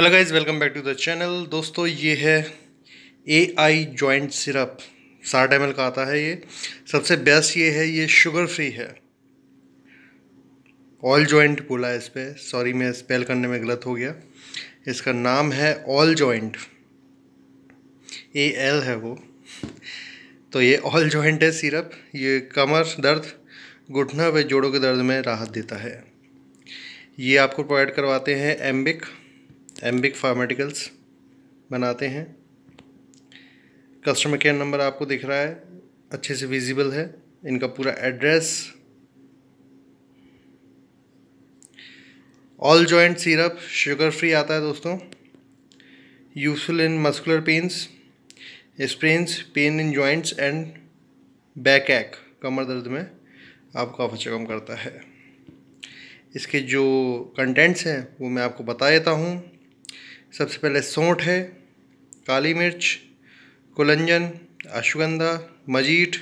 hello guys welcome back to the channel दोस्तों ये है ए आई जॉइंट सिरप साठ एम का आता है ये सबसे बेस्ट ये है ये शुगर फ्री है ऑल जॉइंट बोला है इस पर सॉरी मैं स्पेल करने में गलत हो गया इसका नाम है ऑल जॉइंट ए एल है वो तो ये ऑल जॉइंट है सिरप ये कमर दर्द घुटना व जोड़ों के दर्द में राहत देता है ये आपको प्रोवाइड करवाते हैं एम्बिक एम्बिक फार्मेटिकल्स बनाते हैं कस्टमर केयर नंबर आपको दिख रहा है अच्छे से विजिबल है इनका पूरा address all joint syrup sugar free आता है दोस्तों useful in muscular pains sprains pain in joints and back एक कमर दर्द में आपको कम करता है इसके जो कंटेंट्स हैं वो मैं आपको बता देता हूँ सबसे पहले सौंठ है काली मिर्च कुलंजन अश्वगंधा मजीठ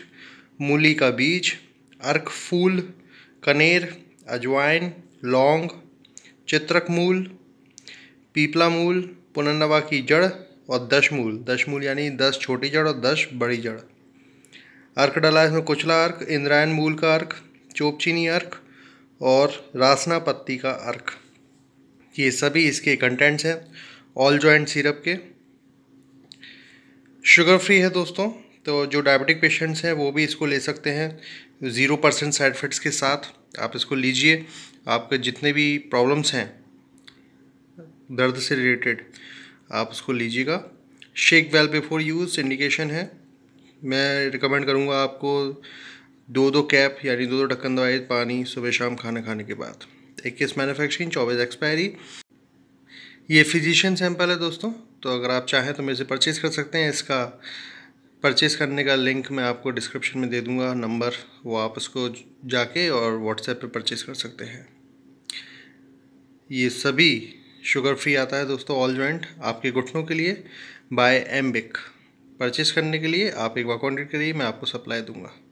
मूली का बीज अर्क फूल कनेर अजवाइन लौंग चित्रक मूल पीपला मूल पुनर्नवा की जड़ और दश मूल दश मूल यानी दस छोटी जड़ और दस बड़ी जड़ अर्क डला इसमें कुचला अर्क इंद्रायन मूल का अर्क चोपचीनी अर्क और रासना पत्ती का अर्क ये सभी इसके कंटेंट्स हैं ऑल जॉइंट सिरप के शुगर फ्री है दोस्तों तो जो डायबिटिक पेशेंट्स हैं वो भी इसको ले सकते हैं ज़ीरो परसेंट साइड इफ़ेक्ट्स के साथ आप इसको लीजिए आपके जितने भी प्रॉब्लम्स हैं दर्द से रिलेटेड आप उसको लीजिएगा shake well before use indication है मैं रिकमेंड करूँगा आपको दो दो कैप यानी दो दो ढक्कन दवाई पानी सुबह शाम खाना खाने के बाद इक्कीस मैनुफैक्चरिंग चौबीस एक्सपायरी ये फिजिशियन सैम्पल है दोस्तों तो अगर आप चाहें तो मेरे से परचेज़ कर सकते हैं इसका परचेज़ करने का लिंक मैं आपको डिस्क्रिप्शन में दे दूंगा नंबर वो आप उसको जाके और व्हाट्सएप पे परचेज़ कर सकते हैं ये सभी शुगर फ्री आता है दोस्तों ऑल जॉइंट आपके घुटनों के लिए बाय एम्बिक परचेज़ करने के लिए आप एक बार करिए मैं आपको सप्लाई दूंगा